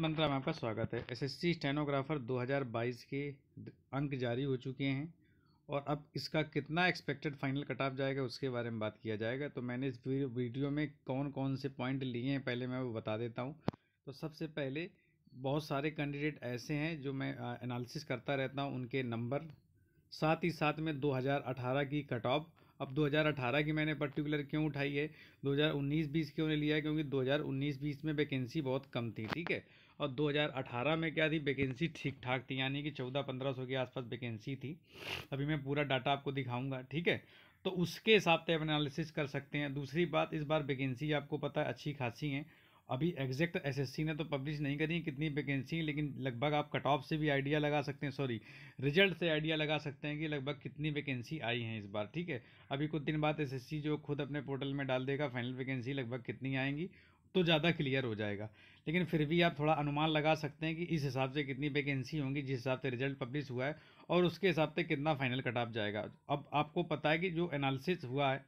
मंत्रा में आपका स्वागत है एसएससी स्टेनोग्राफर 2022 के अंक जारी हो चुके हैं और अब इसका कितना एक्सपेक्टेड फाइनल कट ऑफ जाएगा उसके बारे में बात किया जाएगा तो मैंने इस वीडियो में कौन कौन से पॉइंट लिए हैं पहले मैं वो बता देता हूँ तो सबसे पहले बहुत सारे कैंडिडेट ऐसे हैं जो मैं एनालिसिस करता रहता हूँ उनके नंबर साथ ही साथ में दो की कट ऑफ अब 2018 की मैंने पर्टिकुलर क्यों उठाई है 2019-20 क्यों ने लिया है क्योंकि 2019-20 में वैकेंसी बहुत कम थी ठीक है और 2018 में क्या थी वैकेंसी ठीक ठाक थी यानी कि चौदह पंद्रह सौ के आसपास वैकेंसी थी अभी मैं पूरा डाटा आपको दिखाऊंगा ठीक है तो उसके हिसाब से आप एनालिसिस कर सकते हैं दूसरी बात इस बार वैकेंसी आपको पता है अच्छी खासी हैं अभी एग्जैक्ट एसएससी ने तो पब्लिश नहीं करी कितनी वैकेंसी लेकिन लगभग आप कट ऑफ से भी आइडिया लगा सकते हैं सॉरी रिजल्ट से आइडिया लगा सकते हैं कि लगभग कितनी वैकेंसी आई हैं इस बार ठीक है अभी कुछ दिन बाद एसएससी जो खुद अपने पोर्टल में डाल देगा फाइनल वैकेंसी लगभग कितनी आएंगी तो ज़्यादा क्लियर हो जाएगा लेकिन फिर भी आप थोड़ा अनुमान लगा सकते हैं कि इस हिसाब से कितनी वैकेंसी होंगी जिस हिसाब से रिजल्ट पब्लिश हुआ है और उसके हिसाब से कितना फाइनल कट ऑफ जाएगा अब आपको पता है कि जो एनालिसिस हुआ है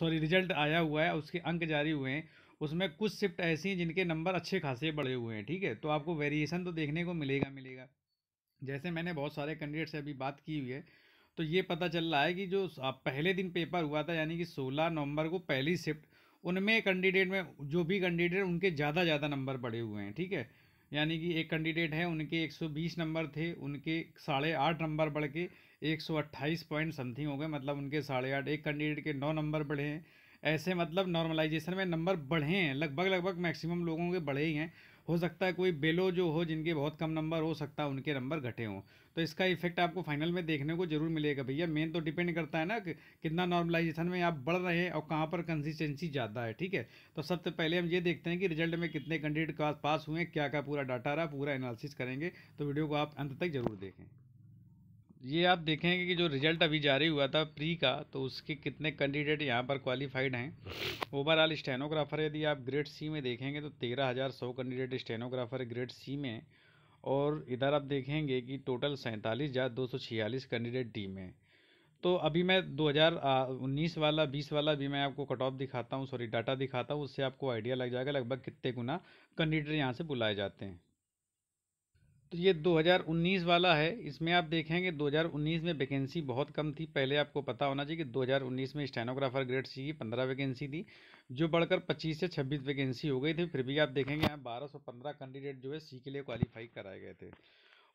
सॉरी रिजल्ट आया हुआ है उसके अंक जारी हुए हैं उसमें कुछ शिफ्ट ऐसी हैं जिनके नंबर अच्छे खासे बढ़े हुए हैं ठीक है तो आपको वेरिएशन तो देखने को मिलेगा मिलेगा जैसे मैंने बहुत सारे कैंडिडेट से अभी बात की हुई है तो ये पता चल रहा है कि जो पहले दिन पेपर हुआ था यानी कि सोलह नवंबर को पहली शिफ्ट उनमें कैंडिडेट में जो भी कैंडिडेट उनके ज़्यादा ज़्यादा नंबर बढ़े हुए हैं ठीक है यानी कि एक कैंडिडेट है उनके 120 नंबर थे उनके साढ़े आठ नंबर बढ़ के अट्ठाईस पॉइंट समथिंग हो गए मतलब उनके साढ़े आठ एक कैंडिडेट के नौ नंबर बढ़े हैं ऐसे मतलब नॉर्मलाइजेशन में नंबर बढ़े हैं लगभग लगभग मैक्सिमम लोगों के बढ़े ही हैं हो सकता है कोई बेलो जो हो जिनके बहुत कम नंबर हो सकता है उनके नंबर घटे हों तो इसका इफेक्ट आपको फाइनल में देखने को जरूर मिलेगा भैया मेन तो डिपेंड करता है ना कि कितना नॉर्मलाइजेशन में आप बढ़ रहे हैं और कहाँ पर कंसिस्टेंसी ज़्यादा है ठीक है तो सबसे पहले हम ये देखते हैं कि रिजल्ट में कितने कैंडिडेट पास हुए क्या क्या पूरा डाटा रहा पूरा एनालिसिस करेंगे तो वीडियो को आप अंत तक जरूर देखें ये आप देखेंगे कि जो रिजल्ट अभी जारी हुआ था प्री का तो उसके कितने कैंडिडेट यहाँ पर क्वालिफाइड हैं ओवरऑल स्टेनोग्राफर यदि आप ग्रेड सी में देखेंगे तो तेरह हज़ार सौ कैंडिडेट स्टेनोग्राफर ग्रेड सी में और इधर आप देखेंगे कि टोटल सैंतालीस हज़ार दो सौ छियालीस कैंडिडेट डी में तो अभी मैं उन्नीस वाला बीस वाला भी मैं आपको कट ऑफ दिखाता हूँ सॉरी डाटा दिखाता हूँ उससे आपको आइडिया लग जाएगा लगभग कितने गुना कैंडिडेट यहाँ से बुलाए जाते हैं तो ये 2019 वाला है इसमें आप देखेंगे 2019 में वैकेंसी बहुत कम थी पहले आपको पता होना चाहिए कि 2019 में स्टेनोग्राफर ग्रेड सी की पंद्रह वैकेंसी थी जो बढ़कर 25 से 26 वैकेंसी हो गई थी फिर भी आप देखेंगे यहाँ बारह सौ पंद्रह कैंडिडेट जो है सी के लिए क्वालिफाई कराए गए थे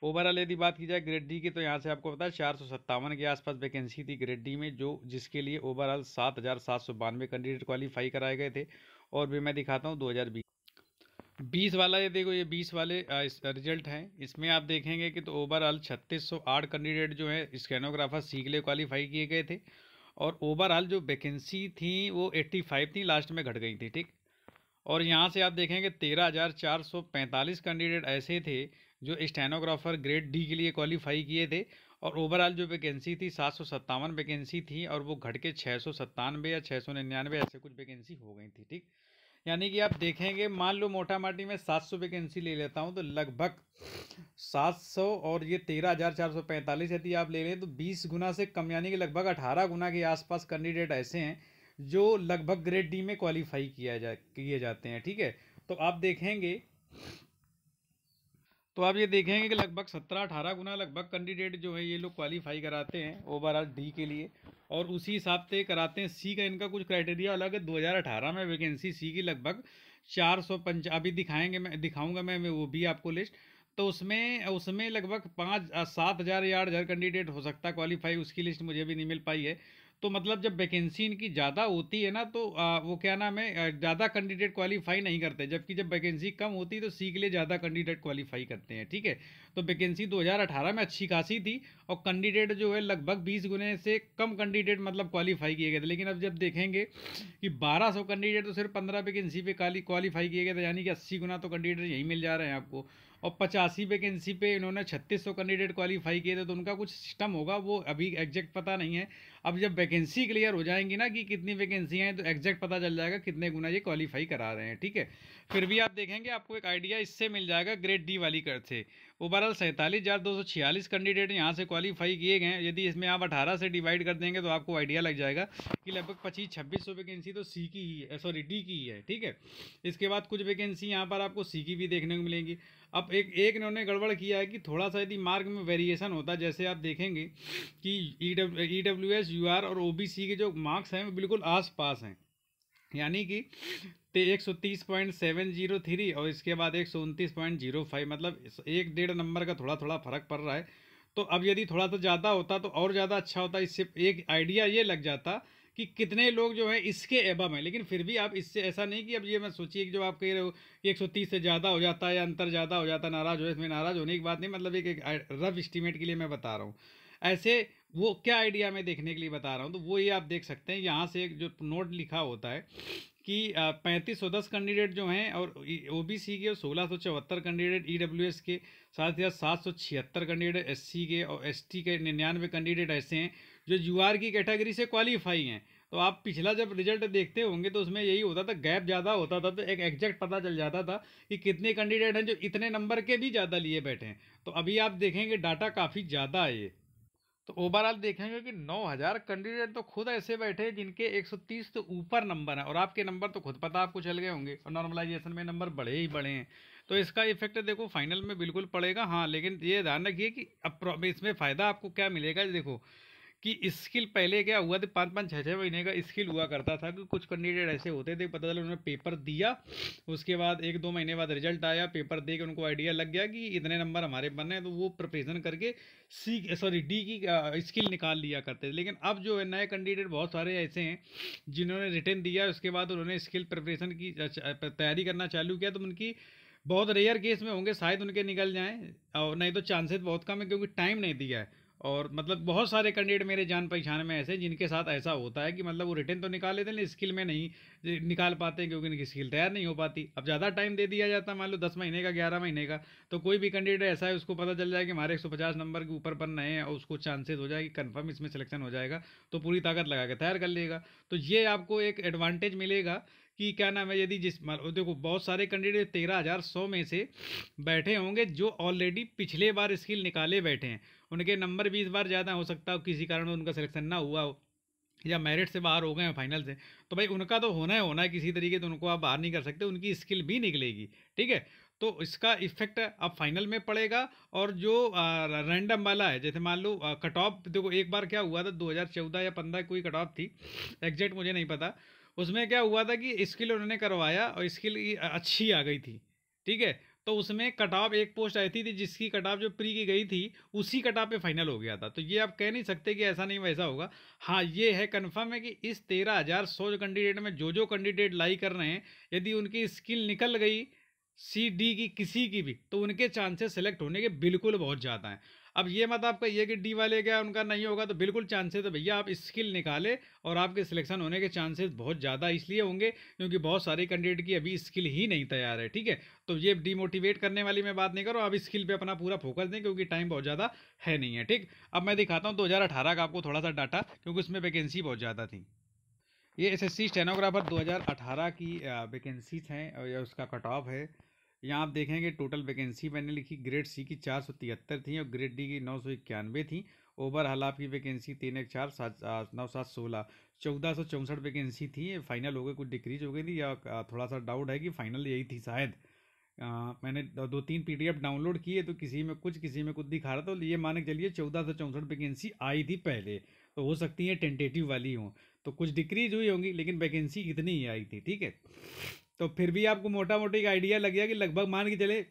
ओवरऑल यदि बात की जाए ग्रेड डी की तो यहाँ से आपको पता है चार सौ सत्तावन के आसपास वैकेंसी थी ग्रेड डी में जो जिसके लिए ओवरऑल सात हज़ार सात सौ बानवे कैंडिडेट क्वालिफाई कराए गए थे और भी मैं दिखाता हूँ दो हज़ार बीस बीस वाला ये देखो ये बीस वाले रिजल्ट हैं इसमें आप देखेंगे कि तो ओवरऑल छत्तीस सौ आठ कैंडिडेट जो है स्कैनोग्राफर सी के लिए क्वालिफाई किए गए थे और ओवरऑल जो वैकेंसी थी वो एट्टी फाइव थी लास्ट में घट गई थी ठीक और यहाँ से आप देखेंगे तेरह हज़ार चार सौ पैंतालीस कैंडिडेट ऐसे थे जो स्टेनोग्राफर ग्रेड डी के लिए क्वालिफाई किए थे और ओवरऑल जो वैकेंसी थी सात सौ सत्तावन वैकेंसी थी और वो घट के छः सौ सत्तानवे या छः सौ निन्यानवे ऐसे कुछ वैकेंसी हो गई थी ठीक यानी कि आप देखेंगे मान लो मोटा माटी में सात सौ वैकेंसी ले लेता हूँ तो लगभग सात सौ और ये तेरह हज़ार चार सौ पैंतालीस यदि आप ले लें तो बीस गुना से कम यानी कि लगभग अठारह गुना के आसपास कैंडिडेट ऐसे हैं जो लगभग ग्रेड डी में क्वालिफाई किया जा किए जाते हैं ठीक है तो आप देखेंगे तो आप ये देखेंगे कि लगभग सत्रह अठारह गुना लगभग कैंडिडेट जो है ये लोग क्वालिफाई कराते हैं ओवरऑल डी के लिए और उसी हिसाब से कराते हैं सी का इनका कुछ क्राइटेरिया अलग है 2018 में वैकेंसी सी की लगभग चार सौ पंच अभी दिखाएंगे मैं दिखाऊंगा मैं, मैं वो भी आपको लिस्ट तो उसमें उसमें लगभग पाँच सात हज़ार या आठ हज़ार कैंडिडेट हो सकता है क्वालिफाई उसकी लिस्ट मुझे भी नहीं मिल पाई है तो मतलब जब वैकेंसी इनकी ज़्यादा होती है ना तो आ, वो क्या नाम है ज़्यादा कैंडिडेट क्वालिफाई नहीं करते जबकि जब वैकेंसी कम होती है तो सी के लिए ज़्यादा कैंडिडेट क्वालिफाई करते हैं ठीक है तो वैकेंसी 2018 में अच्छी खासी थी और कैंडिडेट जो है लगभग 20 गुने से कम कैंडिडेट मतलब क्वालिफाई किए गए थे लेकिन अब जब देखेंगे कि बारह कैंडिडेट तो सिर्फ पंद्रह वैकेंसी पर क्वालिफाई किए गए थे यानी कि अस्सी गुना तो कैंडिडेट यहीं मिल जा रहे हैं आपको और पचासी वैकेंसी पे इन्होंने छत्तीस सौ कैंडिडेट क्वालिफाई किए थे तो उनका कुछ सिस्टम होगा वो अभी एग्जैक्ट पता नहीं है अब जब वैकेंसी क्लियर हो जाएंगी ना कि कितनी वैकेंसियाँ हैं तो एग्जैक्ट पता चल जाएगा कितने गुना ये क्वालिफाई करा रहे हैं ठीक है फिर भी आप देखेंगे आपको एक आइडिया इससे मिल जाएगा ग्रेड डी वाली कर से ओवरऑल सैंतालीस हज़ार दो सौ छियालीस कैंडिडेट यहाँ से क्वालिफाई किए गए यदि इसमें आप अठारह से डिवाइड कर देंगे तो आपको आइडिया लग जाएगा कि लगभग पच्चीस छब्बीस सौ वैकेंसी तो सी की ही है सॉरी डी की ही है ठीक है इसके बाद कुछ वैकेंसी यहाँ पर आपको सी की भी देखने को मिलेंगी अब एक एक उन्होंने गड़बड़ किया है कि थोड़ा सा यदि मार्ग में वेरिएशन होता जैसे आप देखेंगे कि E W S S U R और ओ बी सी के जो मार्क्स हैं वो बिल्कुल आस पास हैं यानी कि एक सौ तीस पॉइंट सेवन जीरो थ्री और इसके बाद एक सौ उनतीस पॉइंट जीरो फाइव मतलब एक डेढ़ नंबर का थोड़ा थोड़ा फ़र्क पड़ रहा है तो अब यदि थोड़ा सा तो ज़्यादा होता तो और ज़्यादा अच्छा होता इससे एक आइडिया ये लग जाता कि कितने लोग जो हैं इसके एबम हैं लेकिन फिर भी आप इससे ऐसा नहीं कि अब ये मैं सोचिए कि जो आप कह रहे हो एक सौ तीस से ज़्यादा हो जाता है या अंतर ज़्यादा हो जाता है नाराज़ हो इसमें नाराज़ होने की बात नहीं मतलब एक, एक रफ एस्टिमेट के लिए मैं बता रहा हूँ ऐसे वो क्या आइडिया मैं देखने के लिए बता रहा हूँ तो वो ये आप देख सकते हैं यहाँ से एक जो नोट लिखा होता है कि पैंतीस सौ दस कैंडिडेट जो हैं और ओ बी सी के सोलह सौ चौहत्तर कैंडिडेट ई डब्ल्यू एस के साथ ही साथ सात सौ छिहत्तर कैंडिडेट एस सी के और एस टी के निन्यानवे कैंडिडेट ऐसे हैं जो यू आर की कैटेगरी से क्वालिफाई हैं तो आप पिछला जब रिजल्ट देखते होंगे तो उसमें यही होता था गैप ज़्यादा होता था तो एक एग्जैक्ट पता चल जाता था कि कितने कैंडिडेट हैं जो इतने नंबर के भी ज़्यादा लिए बैठे हैं तो अभी आप देखेंगे डाटा काफ़ी ज़्यादा है ये तो ओवरऑल देखेंगे कि 9000 कैंडिडेट तो खुद ऐसे बैठे हैं जिनके 130 तो ऊपर नंबर हैं और आपके नंबर तो खुद पता आपको चल गए होंगे और नॉर्मलाइजेशन में नंबर बढ़े ही बढ़े हैं तो इसका इफेक्ट देखो फाइनल में बिल्कुल पड़ेगा हाँ लेकिन ये ध्यान रखिए कि अब इसमें फ़ायदा आपको क्या मिलेगा देखो कि स्किल पहले क्या हुआ था पाँच पाँच छः छः महीने का स्किल हुआ करता था कि कुछ कैंडिडेट ऐसे होते थे पता चला उन्होंने पेपर दिया उसके बाद एक दो महीने बाद रिजल्ट आया पेपर दे के उनको आइडिया लग गया कि इतने नंबर हमारे बने हैं तो वो प्रिपरेशन करके सी सॉरी डी की स्किल निकाल लिया करते थे लेकिन अब जो है नए कैंडिडेट बहुत सारे ऐसे हैं जिन्होंने रिटर्न दिया उसके बाद उन्होंने स्किल प्रिपरेशन की तैयारी करना चालू किया तो उनकी बहुत रेयर केस में होंगे शायद उनके निकल जाएँ और नहीं तो चांसेस बहुत कम है क्योंकि टाइम नहीं दिया है और मतलब बहुत सारे कैंडिडेट मेरे जान पहचान में ऐसे जिनके साथ ऐसा होता है कि मतलब वो रिटर्न तो निकाल लेते हैं स्किल में नहीं निकाल पाते क्योंकि उनकी स्किल तैयार नहीं हो पाती अब ज़्यादा टाइम दे दिया जाता मान लो दस महीने का ग्यारह महीने का तो कोई भी कैंडिडेट ऐसा है उसको पता चल जाए कि हमारे एक नंबर के ऊपर बन रहे और उसको चांसेस हो जाए कि कन्फर्म इसमें सिलेक्शन हो जाएगा तो पूरी ताकत लगा के तैयार कर लेगा तो ये आपको एक एडवांटेज मिलेगा कि क्या नाम है यदि जिस देखो बहुत सारे कैंडिडेट तेरह हज़ार सौ में से बैठे होंगे जो ऑलरेडी पिछले बार स्किल निकाले बैठे हैं उनके नंबर भी इस बार ज़्यादा हो सकता हो किसी कारण उनका सिलेक्शन ना हुआ हो या मेरिट से बाहर हो गए हैं फाइनल से तो भाई उनका तो होना ही होना है किसी तरीके से तो उनको आप बाहर नहीं कर सकते उनकी स्किल भी निकलेगी ठीक है तो इसका इफेक्ट अब फाइनल में पड़ेगा और जो रैंडम वाला है जैसे मान लो कट ऑफ देखो एक बार क्या हुआ था 2014 या 15 कोई कट ऑफ थी एग्जैक्ट मुझे नहीं पता उसमें क्या हुआ था कि स्किल उन्होंने करवाया और स्किल अच्छी आ गई थी ठीक है तो उसमें कट ऑफ एक पोस्ट आई थी जिसकी कट ऑफ जो प्री की गई थी उसी कट ऑफ पे फाइनल हो गया था तो ये आप कह नहीं सकते कि ऐसा नहीं वैसा होगा हाँ ये है कंफर्म है कि इस तेरह हज़ार सौ कैंडिडेट में जो जो कैंडिडेट लाई कर रहे हैं यदि उनकी स्किल निकल गई सी डी की किसी की भी तो उनके चांसेस सेलेक्ट होने के बिल्कुल बहुत ज़्यादा हैं अब ये मत आपका ये कि डी वाले गया उनका नहीं होगा तो बिल्कुल चांसेस है भैया आप स्किल निकाले और आपके सिलेक्शन होने के चांसेस बहुत ज़्यादा इसलिए होंगे क्योंकि बहुत सारे कैंडिडेट की अभी स्किल ही नहीं तैयार है ठीक है तो ये डिमोटिवेट करने वाली मैं बात नहीं करूँ आप स्किल पर अपना पूरा फोकस दें क्योंकि टाइम बहुत ज़्यादा है नहीं है ठीक अब मैं दिखाता हूँ दो का आपको थोड़ा सा डाटा क्योंकि उसमें वैकेंसी बहुत ज़्यादा थी ये एसएससी स्टेनोग्राफर अठारह की वैकेंसीज हैं या उसका कट ऑफ है यहाँ आप देखेंगे टोटल वैकेंसी मैंने लिखी ग्रेड सी की चार सौ तिहत्तर थी और ग्रेड डी की नौ सौ इक्यानवे थी ओवरऑल आपकी वैकेंसी तीन एक चार सात नौ सात सोलह चौदह सौ चौंसठ वैकेंसी थी फाइनल हो गई कुछ डिक्रीज हो गई थी या थोड़ा सा डाउट है कि फाइनल यही थी शायद मैंने दो तीन पी डाउनलोड किए तो किसी में कुछ किसी में कुछ दिखा रहा था तो ये मान के चलिए चौदह सौ चौंसठ वैकेंसी आई थी पहले तो हो सकती है टेंटेटिव वाली हों तो कुछ डिक्रीज हुई होंगी लेकिन वैकेंसी इतनी ही आई थी ठीक है तो फिर भी आपको मोटा मोटी का आइडिया लग गया कि लगभग मान के चले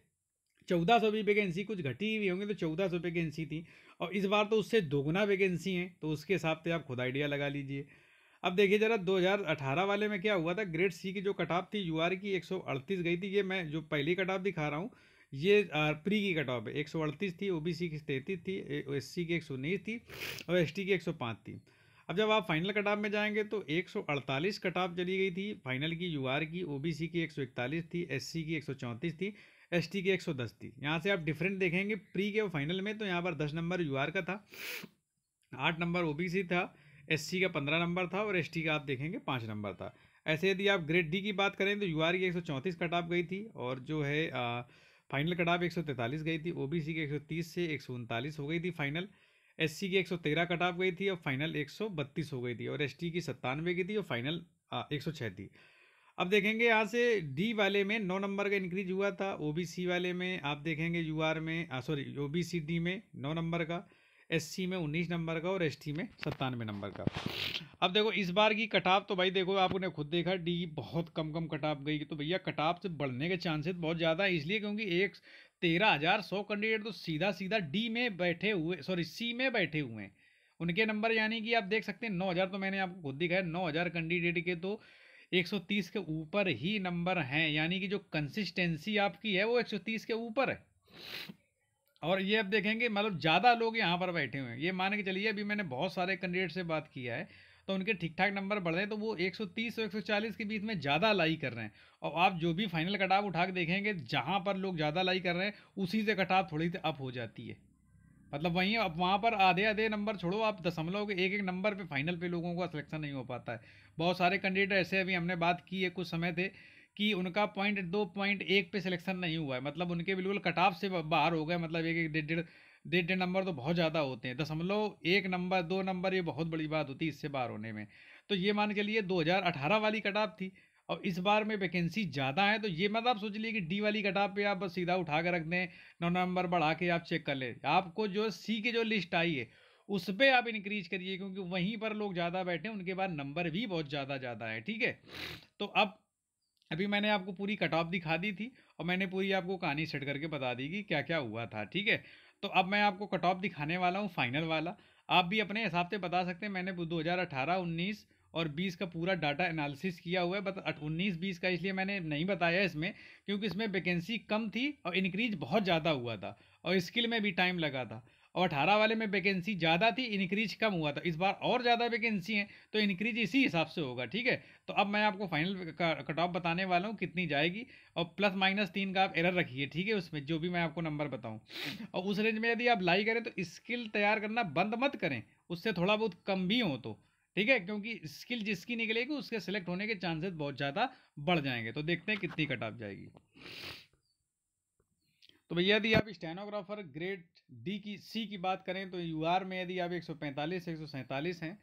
चौदह सौ भी वैकेंसी कुछ घटी हुई होंगी तो चौदह सौ वैकेंसी थी और इस बार तो उससे दोगुना वैकेंसी हैं तो उसके हिसाब से आप खुद आइडिया लगा लीजिए अब देखिए ज़रा 2018 वाले में क्या हुआ था ग्रेड सी की जो कटाप थी यू की 138 गई थी ये मैं जो पहली कटाप दिखा रहा हूँ ये प्री की कट है एक थी सी की तैंतीस थी एस की एक थी और एस की एक थी अब जब आप फाइनल कटाव में जाएंगे तो 148 कटाव चली गई थी फाइनल की यूआर की ओबीसी की 141 थी एससी की 134 थी एसटी की 110 थी यहाँ से आप डिफरेंट देखेंगे प्री के फाइनल में तो यहाँ पर दस नंबर यूआर का था आठ नंबर ओबीसी था एससी का पंद्रह नंबर था और एसटी का आप देखेंगे पाँच नंबर था ऐसे यदि आप ग्रेड डी की बात करें तो यू की एक कटाव गई थी और जो है आ, फाइनल कटाव एक गई थी ओ की एक से एक हो गई थी फाइनल एससी की एक सौ तेरह कट ऑफ गई थी और फाइनल एक सौ बत्तीस हो गई थी और एसटी की सत्तानवे की थी और फाइनल एक सौ थी अब देखेंगे यहाँ से डी वाले में नौ नंबर का इंक्रीज हुआ था ओबीसी वाले में आप देखेंगे यूआर में सॉरी ओबीसी डी में नौ नंबर का एससी में उन्नीस नंबर का और एसटी में सत्तानवे नंबर का अब देखो इस बार की कटाप तो भाई देखो आपने खुद देखा डी बहुत कम कम कटाप गई तो भैया कटाप से बढ़ने के चांसेस बहुत ज़्यादा है इसलिए क्योंकि एक तेरह हज़ार सौ कैंडिडेट तो सीधा सीधा डी में बैठे हुए सॉरी सी में बैठे हुए हैं उनके नंबर यानी कि आप देख सकते हैं नौ हज़ार तो मैंने आपको खुद दिखाया नौ हज़ार कैंडिडेट के तो एक सौ तीस के ऊपर ही नंबर हैं यानी कि जो कंसिस्टेंसी आपकी है वो एक सौ तीस के ऊपर है और ये आप देखेंगे मतलब ज़्यादा लोग यहाँ पर बैठे हुए हैं ये मान के चलिए अभी मैंने बहुत सारे कैंडिडेट से बात किया है तो उनके ठीक ठाक नंबर बढ़ रहे हैं तो वो 130 और 140 के बीच में ज़्यादा लाई कर रहे हैं और आप जो भी फाइनल कटाव उठा के देखेंगे जहाँ पर लोग ज़्यादा लाई कर रहे हैं उसी से कटाव थोड़ी सी अप हो जाती है मतलब वहीं अब वहाँ पर आधे आधे नंबर छोड़ो आप दशमलव के एक एक नंबर पर फाइनल पर लोगों का सिलेक्शन नहीं हो पाता है बहुत सारे कैंडिडेट ऐसे अभी हमने बात की है कुछ समय थे कि उनका पॉइंट दो पॉइंट एक पे सिलेक्शन नहीं हुआ है मतलब उनके बिल्कुल कटाफ से बाहर हो गए मतलब एक एक डेढ़ डेढ़ डेढ़ डेढ़ नंबर तो बहुत ज़्यादा होते हैं दशमलव तो एक नंबर दो नंबर ये बहुत बड़ी बात होती है इससे बाहर होने में तो ये मान के लिए 2018 वाली कटाप थी और इस बार में वैकेंसी ज़्यादा है तो ये मत आप सोच लीजिए कि डी वाली कटाप पे आप बस सीधा उठा कर रख दें नौ नंबर बढ़ा के आप चेक कर लें आपको जो सी की जो लिस्ट आई है उस पर आप इंक्रीज करिए क्योंकि वहीं पर लोग ज़्यादा बैठे उनके बाद नंबर भी बहुत ज़्यादा ज़्यादा है ठीक है तो अब अभी मैंने आपको पूरी कटाप दिखा दी थी और मैंने पूरी आपको कहानी सेट करके बता दी कि क्या क्या हुआ था ठीक है तो अब मैं आपको कट ऑफ दिखाने वाला हूँ फाइनल वाला आप भी अपने हिसाब से बता सकते हैं मैंने 2018, 19 और 20 का पूरा डाटा एनालिसिस किया हुआ है बट उन्नीस बीस का इसलिए मैंने नहीं बताया इसमें क्योंकि इसमें वैकेंसी कम थी और इनक्रीज बहुत ज़्यादा हुआ था और स्किल में भी टाइम लगा था और अठारह वाले में वैकेंसी ज़्यादा थी इंक्रीज कम हुआ था इस बार और ज़्यादा वैकेंसी हैं तो इंक्रीज इसी हिसाब से होगा ठीक है तो अब मैं आपको फाइनल कट ऑफ बताने वाला हूँ कितनी जाएगी और प्लस माइनस तीन का आप एरर रखिए ठीक है उसमें जो भी मैं आपको नंबर बताऊँ और उस रेंज में यदि आप लाई करें तो स्किल तैयार करना बंद मत करें उससे थोड़ा बहुत कम भी हो तो ठीक है क्योंकि स्किल जिसकी निकलेगी उसके सेलेक्ट होने के चांसेस बहुत ज़्यादा बढ़ जाएंगे तो देखते हैं कितनी कट ऑफ जाएगी तो भैया यदि आप स्टेनोग्राफर ग्रेड डी की सी की बात करें तो यू आर में यदि आप एक सौ पैंतालीस एक सौ सैंतालीस हैं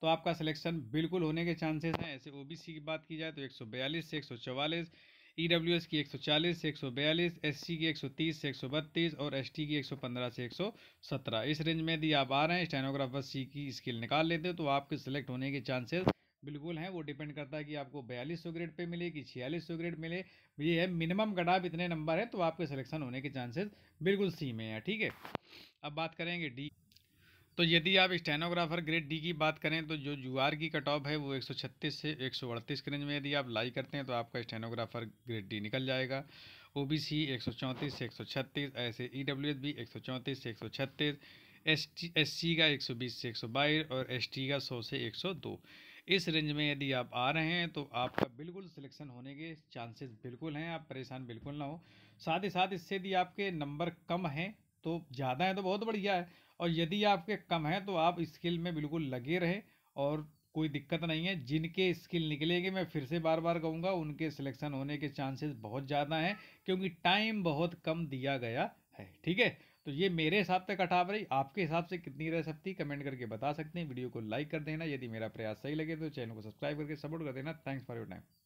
तो आपका सिलेक्शन बिल्कुल होने के चांसेस हैं ऐसे ओबीसी की बात की जाए तो एक सौ बयालीस से एक सौ चवालीस ई डब्ल्यू एस की एक सौ चालीस से एक सौ बयालीस एस सी की एक सौ तीस से एक सौ बत्तीस और एस टी की एक सौ पंद्रह से एक सौ सत्रह इस रेंज में यदि आप आ रहे हैं स्टेनोग्राफर सी की स्किल निकाल लेते हो तो आपके सिलेक्ट होने के चांसेस बिल्कुल हैं वो डिपेंड करता है कि आपको बयालीस सौ ग्रेड पे मिले कि छियालीस सौ ग्रेड मिले ये है मिनिमम कटाप इतने नंबर है तो आपके सिलेक्शन होने के चांसेस बिल्कुल सी में है ठीक है अब बात करेंगे डी तो यदि आप स्टेनोग्राफर ग्रेड डी की बात करें तो जो जुआर की कट ऑफ है वो 136 से 138 के रेंज में यदि आप लाई करते हैं तो आपका स्टेनोग्राफर ग्रेड डी निकल जाएगा ओबीसी 134 से 136 ऐसे ईडब्ल्यूएस भी 134 से 136 एसटी एससी का 120 से 122 और एसटी का 100 से 102 इस रेंज में यदि आप आ रहे हैं तो आपका बिल्कुल सिलेक्शन होने के चांसेस बिल्कुल हैं आप परेशान बिल्कुल ना हो साथ ही साथ इससे यदि आपके नंबर कम हैं तो ज़्यादा हैं तो बहुत बढ़िया है और यदि आपके कम हैं तो आप स्किल में बिल्कुल लगे रहें और कोई दिक्कत नहीं है जिनके स्किल निकलेंगे मैं फिर से बार बार कहूँगा उनके सिलेक्शन होने के चांसेस बहुत ज़्यादा हैं क्योंकि टाइम बहुत कम दिया गया है ठीक है तो ये मेरे हिसाब तक अठाव रही आपके हिसाब से कितनी रह सकती कमेंट करके बता सकते हैं वीडियो को लाइक कर देना यदि मेरा प्रयास सही लगे तो चैनल को सब्सक्राइब करके सपोर्ट कर देना थैंक्स फॉर योर टाइम